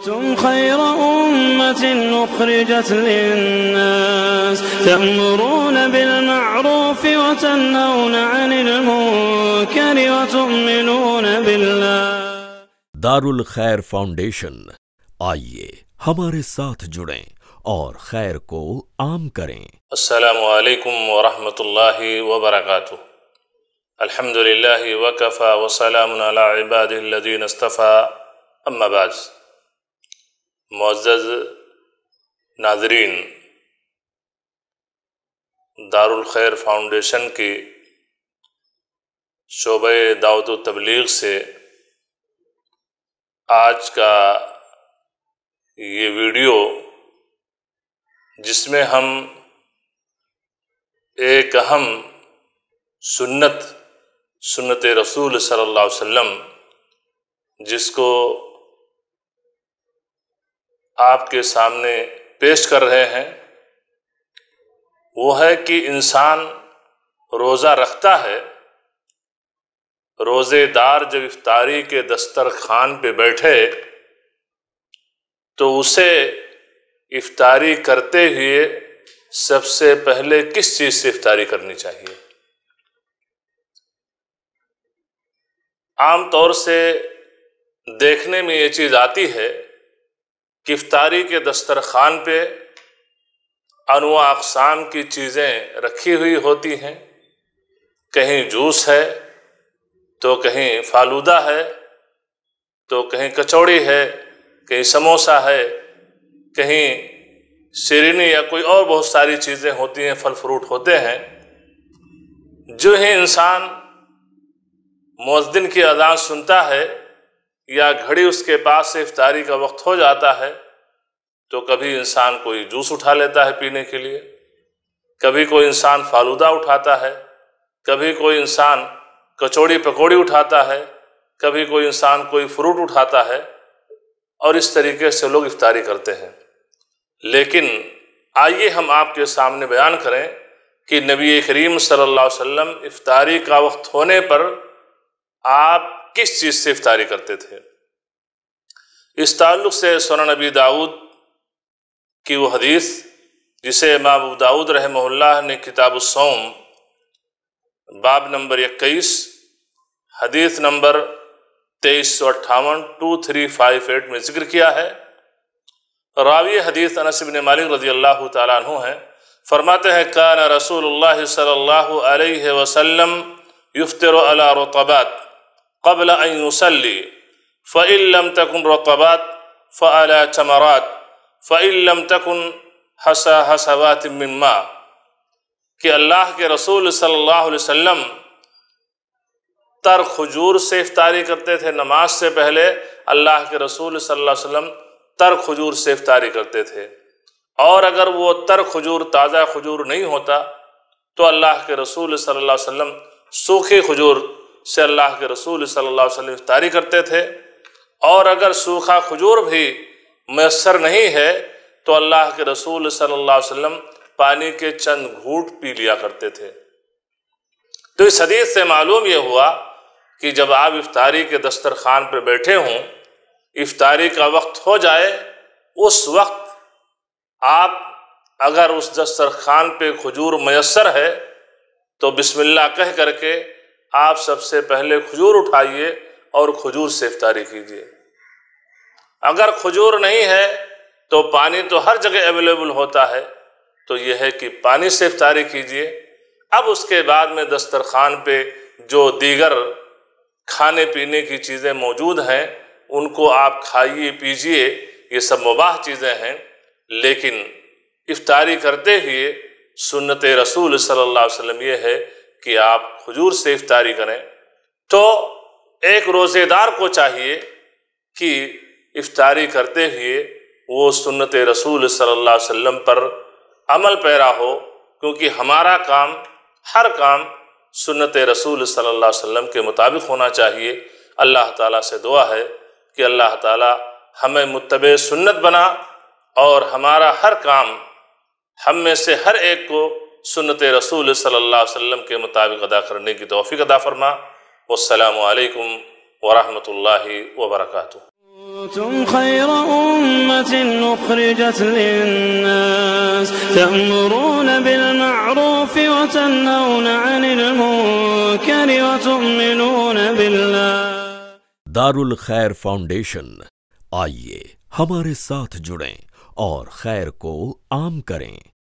كنتم خير أمة أخرجت للناس تأمرون بالمعروف وتنهون عن المنكر وتؤمنون بالله دار الخير فاونديشن आइए ہمارے ساتھ جڑیں اور خیر کو عام کریں السلام علیکم व اللہ وبرکاتہ الحمد لله وكفى وسلام على عباده الذين اصطفى أما بعد मज्ज़ नाजरीन दारुल खैर फाउंडेशन की शोब दावत तबलीग से आज का ये वीडियो जिसमें हम एक अहम सुन्नत सुन्नत रसूल सल्लल्लाहु अलैहि वसल्लम जिसको आपके सामने पेश कर रहे हैं वो है कि इंसान रोज़ा रखता है रोज़ेदार जब इफ्तारी के दस्तर खान पे बैठे तो उसे इफ्तारी करते हुए सबसे पहले किस चीज़ से इफ्तारी करनी चाहिए आमतौर से देखने में ये चीज़ आती है किफ्तारी के दस्तरखान पे अनवा अकसाम की चीज़ें रखी हुई होती हैं कहीं जूस है तो कहीं फालूदा है तो कहीं कचौड़ी है कहीं समोसा है कहीं शरीनी या कोई और बहुत सारी चीज़ें होती हैं फल फ्रूट होते हैं जो ही इंसान मौजदिन की अजान सुनता है या घड़ी उसके पास से इफ्तारी का वक्त हो जाता है तो कभी इंसान कोई जूस उठा लेता है पीने के लिए कभी कोई इंसान फालूदा उठाता है कभी कोई इंसान कचौड़ी पकौड़ी उठाता है कभी कोई इंसान कोई फ्रूट उठाता है और इस तरीके से लोग इफ्तारी करते हैं लेकिन आइए हम आपके सामने बयान करें कि नबी करीम सल्लल्लाहु अलैहि वसल्लम इफ्तारी का वक्त होने पर आप किस चीज़ से इफ्तारी करते थे इस ताल्लुक से सोना नबी दाऊद की वो हदीस जिसे इमाम दाऊद रहमल्ला ने किताब सोम बाब नंबर इक्कीस हदीस नंबर तेईस सौ अट्ठावन टू थ्री फाइव एट में जिक्र किया है रावी हदीस अनसबिन मालिक रजी अल्लाह तु हैं फरमाते हैं कान रसूल सल्ला वसलम युफ्तर अला रतबात कबल फ़सल फ़िल्म तकन रतबात फ़ल चमरात फ़िल्म तकन हसा हसवात मम्मा कि अल्लाह के रसूल सल्लल्लाहु अलैहि वसल्लम तर खजूर से इफ्तारी करते थे नमाज से पहले अल्लाह के रसूल सल्लल्लाहु अलैहि वसल्लम तर खजूर से इफ्तारी करते थे और अगर वो तर खजूर ताज़ा खजूर नहीं होता तो अल्लाह के रसूल सल्लल्लाहु अलैहि वसल्लम सूखे खजूर से अल्लाह के रसूल सल्ला वसम इफ्तारी करते थे और अगर सूखा खजूर भी मैसर नहीं है तो अल्लाह के रसूल सल्ला वसम पानी के चंद घूट पी लिया करते थे तो इस हदीत से मालूम यह हुआ कि जब आप इफ्तारी के दस्तरखान पर बैठे हों इफ्तारी का वक्त हो जाए उस वक्त आप अगर उस दस्तरखान पे खजूर मैसर है तो बिस्मिल्लाह कह करके आप सबसे पहले खजूर उठाइए और खजूर से इफ्तारी कीजिए अगर खजूर नहीं है तो पानी तो हर जगह अवेलेबल होता है तो यह है कि पानी से इफ्तारी कीजिए अब उसके बाद में दस्तरखान पे जो दीगर खाने पीने की चीज़ें मौजूद हैं उनको आप खाइए पीजिए ये सब मुबाह चीज़ें हैं लेकिन इफ्तारी करते हुए सुन्नत रसूल सल्लल्लाहु अलैहि वसल्लम ये है कि आप खजूर से इफ्तारी करें तो एक रोज़ेदार को चाहिए कि इफ्तारी करते हुए वो सुन्नत रसूल सल्ला वम पर अमल पैरा हो क्योंकि हमारा काम हर काम सुन्नत रसूल सल्ला वम के मुताबिक होना चाहिए अल्लाह ताला से दुआ है कि अल्लाह ताला हमें मुतब सुन्नत बना और हमारा हर काम हम में से हर एक को सुन्नत रसूल सल्ला वसम के मुताबिक अदा करने की तोफ़ी अदा फरमा वालकम वरहमल वबरक كنتم خير أمة أخرجت للناس تأمرون بالمعروف وتنهون عن المنكر وتؤمنون بالله दारुल खैर फाउंडेशन आइए हमारे साथ जुड़ें और खैर को आम करें